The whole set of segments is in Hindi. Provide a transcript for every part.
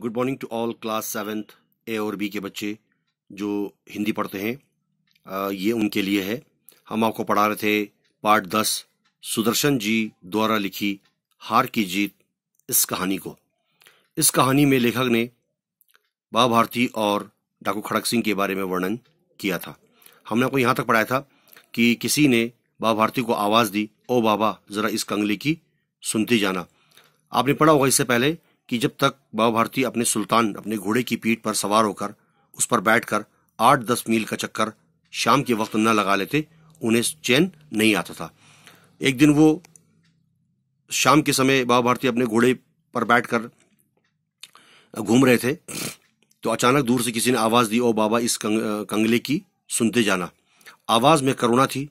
good morning to all class seventh A और बी के बच्चे जो हिंदी पढ़ते हैं uh, ये उनके लिए है हम आपको पढ़ा रहे थे पार्ट दस सुदर्शन जी द्वारा लिखी हार की जीत इस कहानी को इस कहानी में लेखक ने बा भारती और डाकू खड़क सिंह के बारे में वर्णन किया था हमने आपको यहाँ तक पढ़ाया था कि किसी ने बा भारती को आवाज़ दी ओ बाबा ज़रा इस कंगली की सुनती जाना आपने पढ़ा होगा इससे पहले कि जब तक बाबा भारती अपने सुल्तान अपने घोड़े की पीठ पर सवार होकर उस पर बैठकर आठ दस मील का चक्कर शाम के वक्त न लगा लेते उन्हें चैन नहीं आता था एक दिन वो शाम के समय बाबा भारती अपने घोड़े पर बैठकर घूम रहे थे तो अचानक दूर से किसी ने आवाज़ दी ओ बाबा इस कंग, कंगले की सुनते जाना आवाज़ में करुणा थी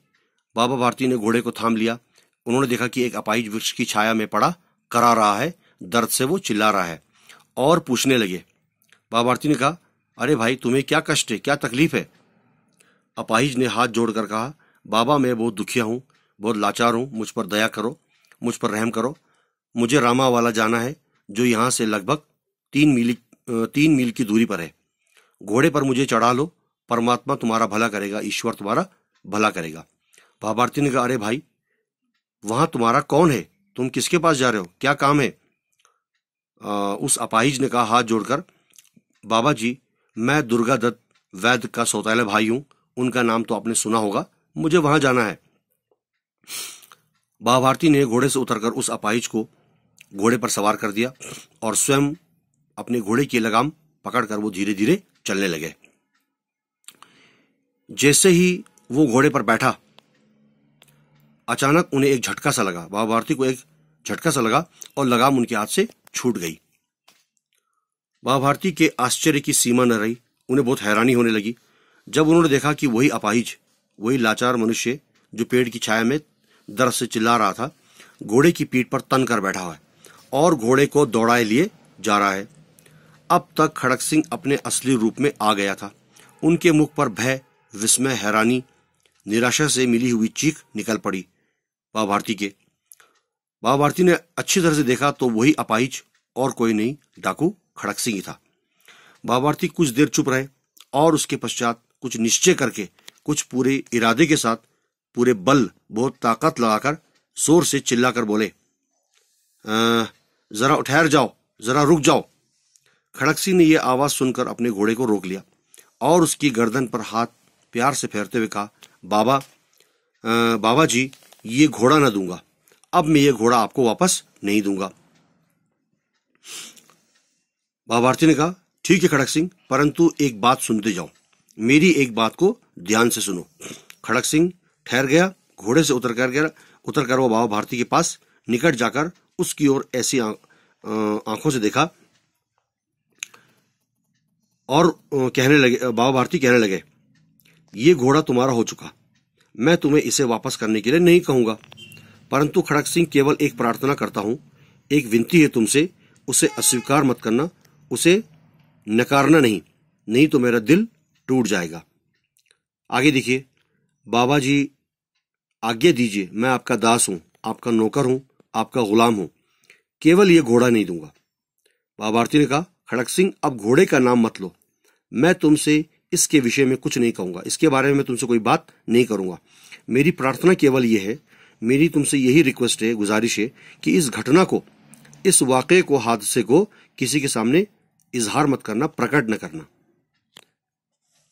बाबा भारती ने घोड़े को थाम लिया उन्होंने देखा कि एक अपाहिज वृक्ष की छाया में पड़ा करा रहा है दर्द से वो चिल्ला रहा है और पूछने लगे बाबार्थी ने कहा अरे भाई तुम्हें क्या कष्ट है क्या तकलीफ है अपाहिज ने हाथ जोड़कर कहा बाबा मैं बहुत दुखिया हूं बहुत लाचार हूं मुझ पर दया करो मुझ पर रहम करो मुझे रामा वाला जाना है जो यहां से लगभग तीन मील तीन मील की दूरी पर है घोड़े पर मुझे चढ़ा लो परमात्मा तुम्हारा भला करेगा ईश्वर तुम्हारा भला करेगा भाभार्थी ने कहा अरे भाई वहां तुम्हारा कौन है तुम किसके पास जा रहे हो क्या काम है उस अपाहिज ने कहा हाथ जोड़कर बाबा जी मैं दुर्गा दत्त वैद्य का सौतेला भाई हूं उनका नाम तो आपने सुना होगा मुझे वहां जाना है बाबा भारती ने घोड़े से उतरकर उस अपाहिज को घोड़े पर सवार कर दिया और स्वयं अपने घोड़े की लगाम पकड़कर वो धीरे धीरे चलने लगे जैसे ही वो घोड़े पर बैठा अचानक उन्हें एक झटका सा लगा बाबा भारती को एक झटका सा लगा और लगाम उनके हाथ से छूट गई भारती के आश्चर्य की सीमा न रही उन्हें बहुत हैरानी होने लगी जब उन्होंने देखा कि वही अपाहिज वही लाचार मनुष्य जो पेड़ की छाया में दर्द से चिल्ला रहा था घोड़े की पीठ पर तन कर बैठा हुआ है और घोड़े को दौड़ाए लिए जा रहा है अब तक खड़क सिंह अपने असली रूप में आ गया था उनके मुख पर भय विस्मय हैरानी निराशा से मिली हुई चीख निकल पड़ी बाबा भारती के बाबा भारती ने अच्छी तरह से देखा तो वही अपाहिज और कोई नहीं डाकू खड़क सिंह ही था भावार्थी कुछ देर चुप रहे और उसके पश्चात कुछ निश्चय करके कुछ पूरे इरादे के साथ पूरे बल बहुत ताकत लगाकर जोर से चिल्लाकर बोले जरा उठहर जाओ जरा रुक जाओ खड़क सिंह ने यह आवाज सुनकर अपने घोड़े को रोक लिया और उसकी गर्दन पर हाथ प्यार से फेरते हुए कहा बाबा आ, बाबा जी ये घोड़ा ना दूंगा अब मैं ये घोड़ा आपको वापस नहीं दूंगा भावार्थी ने कहा ठीक है खड़क सिंह परंतु एक बात सुनते जाओ मेरी एक बात को ध्यान से सुनो खड़क सिंह ठहर गया घोड़े से उतर कर गया उतर कर वो बाबा भारती के पास निकट जाकर उसकी ओर ऐसी आंखों से देखा और कहने लगे बाबा भारती कहने लगे ये घोड़ा तुम्हारा हो चुका मैं तुम्हें इसे वापस करने के लिए नहीं कहूंगा परंतु खड़क सिंह केवल एक प्रार्थना करता हूं एक विनती है तुमसे उसे अस्वीकार मत करना उसे नकारना नहीं नहीं तो मेरा दिल टूट जाएगा आगे देखिए बाबा जी आज्ञा दीजिए मैं आपका दास हूं आपका नौकर हूं आपका गुलाम हूं केवल यह घोड़ा नहीं दूंगा बाबार्थी ने कहा खड़क सिंह अब घोड़े का नाम मत लो मैं तुमसे इसके विषय में कुछ नहीं कहूंगा इसके बारे में तुमसे कोई बात नहीं करूंगा मेरी प्रार्थना केवल यह है मेरी तुमसे यही रिक्वेस्ट है गुजारिश है कि इस घटना को इस वाक्य को हादसे को किसी के सामने इजहार मत करना प्रकट न करना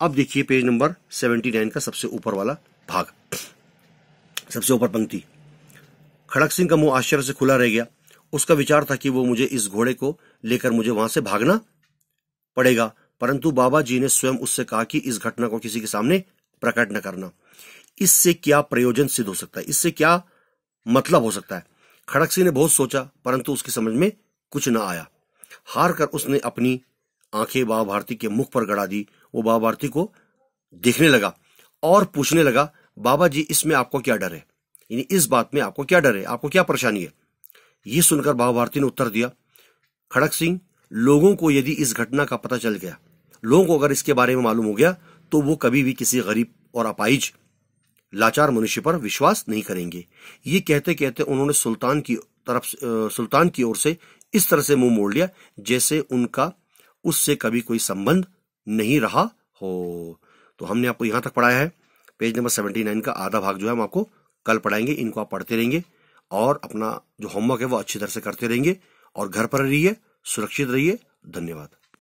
अब देखिए पेज नंबर सेवेंटी नाइन का सबसे ऊपर वाला भाग सबसे ऊपर पंक्ति खड़क सिंह का मुंह आश्चर्य से खुला रह गया उसका विचार था कि वो मुझे इस घोड़े को लेकर मुझे वहां से भागना पड़ेगा परंतु बाबा जी ने स्वयं उससे कहा कि इस घटना को किसी के सामने प्रकट न करना इससे क्या प्रयोजन सिद्ध हो सकता है इससे क्या मतलब हो सकता है खड़क सिंह ने बहुत सोचा परंतु उसकी समझ में कुछ न आया हार कर उसने अपनी आंखें बाबा भारती के मुख पर गड़ा दी वो बाबा भारती को देखने लगा और पूछने लगा बाबा जी इसमें आपको क्या डर है यानी इस बात में आपको क्या डर है आपको क्या परेशानी है ये सुनकर बाबा भारती ने उत्तर दिया खड़क सिंह लोगों को यदि इस घटना का पता चल गया लोगों को अगर इसके बारे में मालूम हो गया तो वो कभी भी किसी गरीब और अपाइज लाचार मनुष्य पर विश्वास नहीं करेंगे ये कहते कहते उन्होंने सुल्तान की तरफ सुल्तान की ओर से इस तरह से मुंह मोड़ लिया जैसे उनका उससे कभी कोई संबंध नहीं रहा हो तो हमने आपको यहां तक पढ़ाया है पेज नंबर सेवेंटी नाइन का आधा भाग जो है हम आपको कल पढ़ाएंगे इनको आप पढ़ते रहेंगे और अपना जो होमवर्क है वो अच्छी तरह से करते रहेंगे और घर पर रहिए सुरक्षित रहिए धन्यवाद